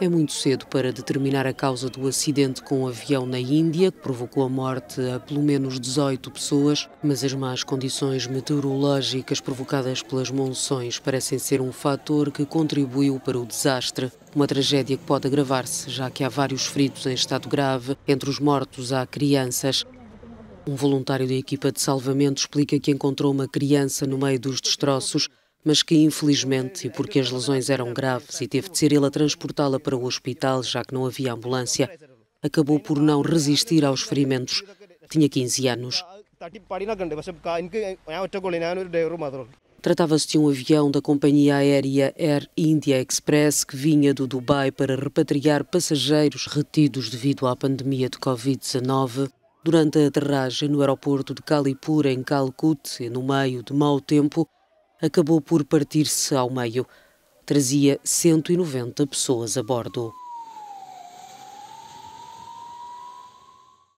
É muito cedo para determinar a causa do acidente com um avião na Índia, que provocou a morte a pelo menos 18 pessoas, mas as más condições meteorológicas provocadas pelas monções parecem ser um fator que contribuiu para o desastre. Uma tragédia que pode agravar-se, já que há vários feridos em estado grave, entre os mortos há crianças. Um voluntário da equipa de salvamento explica que encontrou uma criança no meio dos destroços mas que infelizmente, e porque as lesões eram graves e teve de ser ele a transportá-la para o hospital, já que não havia ambulância, acabou por não resistir aos ferimentos. Tinha 15 anos. Tratava-se de um avião da companhia aérea Air India Express que vinha do Dubai para repatriar passageiros retidos devido à pandemia de Covid-19. Durante a aterragem no aeroporto de Kalipur, em e no meio de mau tempo, acabou por partir-se ao meio. Trazia 190 pessoas a bordo.